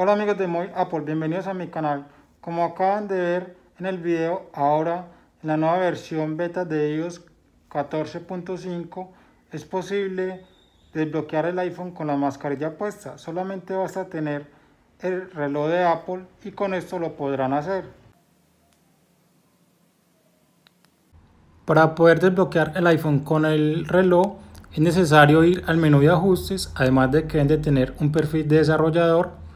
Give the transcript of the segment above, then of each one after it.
Hola amigos de Moy Apple, bienvenidos a mi canal. Como acaban de ver en el video, ahora en la nueva versión beta de iOS 14.5 es posible desbloquear el iPhone con la mascarilla puesta. Solamente basta tener el reloj de Apple y con esto lo podrán hacer. Para poder desbloquear el iPhone con el reloj es necesario ir al menú de ajustes, además de que deben de tener un perfil de desarrollador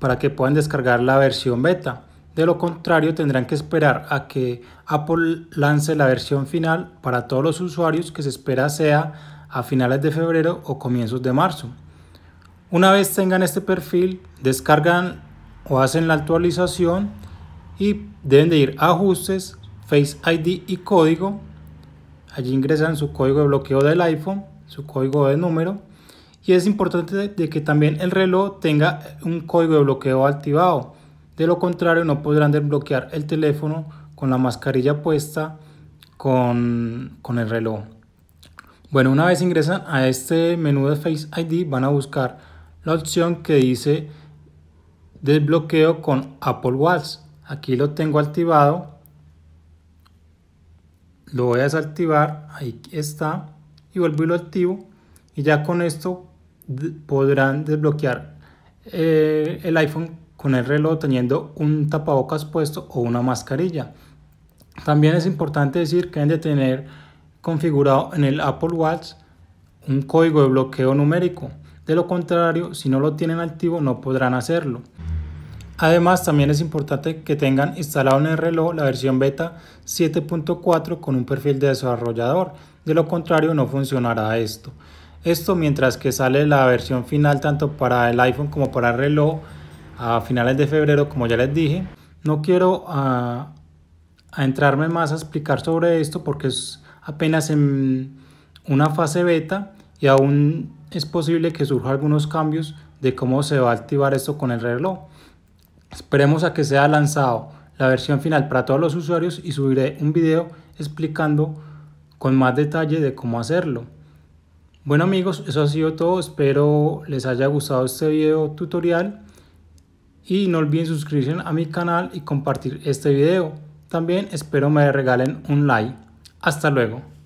para que puedan descargar la versión beta. De lo contrario, tendrán que esperar a que Apple lance la versión final para todos los usuarios que se espera sea a finales de febrero o comienzos de marzo. Una vez tengan este perfil, descargan o hacen la actualización y deben de ir a ajustes, Face ID y código. Allí ingresan su código de bloqueo del iPhone, su código de número y es importante de que también el reloj tenga un código de bloqueo activado. De lo contrario no podrán desbloquear el teléfono con la mascarilla puesta con, con el reloj. Bueno, una vez ingresan a este menú de Face ID van a buscar la opción que dice desbloqueo con Apple Watch. Aquí lo tengo activado. Lo voy a desactivar. Ahí está. Y vuelvo y lo activo. Y ya con esto podrán desbloquear eh, el iPhone con el reloj teniendo un tapabocas puesto o una mascarilla. También es importante decir que deben de tener configurado en el Apple Watch un código de bloqueo numérico. De lo contrario, si no lo tienen activo no podrán hacerlo. Además, también es importante que tengan instalado en el reloj la versión beta 7.4 con un perfil de desarrollador. De lo contrario, no funcionará esto. Esto mientras que sale la versión final tanto para el iPhone como para el reloj a finales de febrero, como ya les dije. No quiero ah, a entrarme más a explicar sobre esto porque es apenas en una fase beta y aún es posible que surjan algunos cambios de cómo se va a activar esto con el reloj. Esperemos a que sea lanzado la versión final para todos los usuarios y subiré un video explicando con más detalle de cómo hacerlo. Bueno amigos, eso ha sido todo. Espero les haya gustado este video tutorial. Y no olviden suscribirse a mi canal y compartir este video. También espero me regalen un like. Hasta luego.